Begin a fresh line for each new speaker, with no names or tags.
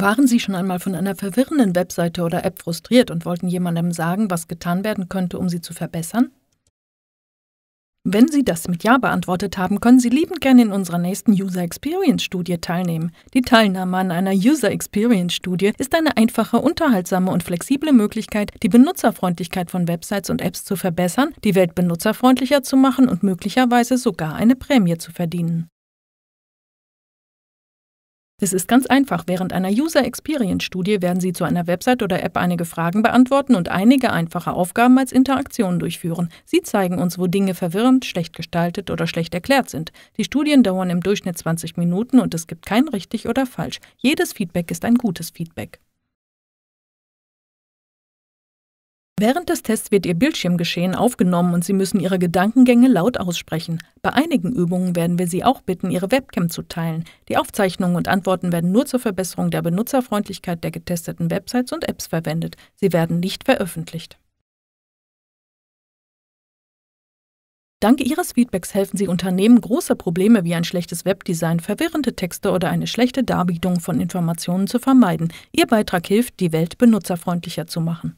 Waren Sie schon einmal von einer verwirrenden Webseite oder App frustriert und wollten jemandem sagen, was getan werden könnte, um sie zu verbessern? Wenn Sie das mit Ja beantwortet haben, können Sie liebend gerne in unserer nächsten User Experience Studie teilnehmen. Die Teilnahme an einer User Experience Studie ist eine einfache, unterhaltsame und flexible Möglichkeit, die Benutzerfreundlichkeit von Websites und Apps zu verbessern, die Welt benutzerfreundlicher zu machen und möglicherweise sogar eine Prämie zu verdienen. Es ist ganz einfach. Während einer User Experience Studie werden Sie zu einer Website oder App einige Fragen beantworten und einige einfache Aufgaben als Interaktionen durchführen. Sie zeigen uns, wo Dinge verwirrend, schlecht gestaltet oder schlecht erklärt sind. Die Studien dauern im Durchschnitt 20 Minuten und es gibt kein richtig oder falsch. Jedes Feedback ist ein gutes Feedback. Während des Tests wird Ihr Bildschirmgeschehen aufgenommen und Sie müssen Ihre Gedankengänge laut aussprechen. Bei einigen Übungen werden wir Sie auch bitten, Ihre Webcam zu teilen. Die Aufzeichnungen und Antworten werden nur zur Verbesserung der Benutzerfreundlichkeit der getesteten Websites und Apps verwendet. Sie werden nicht veröffentlicht. Dank Ihres Feedbacks helfen Sie Unternehmen, große Probleme wie ein schlechtes Webdesign, verwirrende Texte oder eine schlechte Darbietung von Informationen zu vermeiden. Ihr Beitrag hilft, die Welt benutzerfreundlicher zu machen.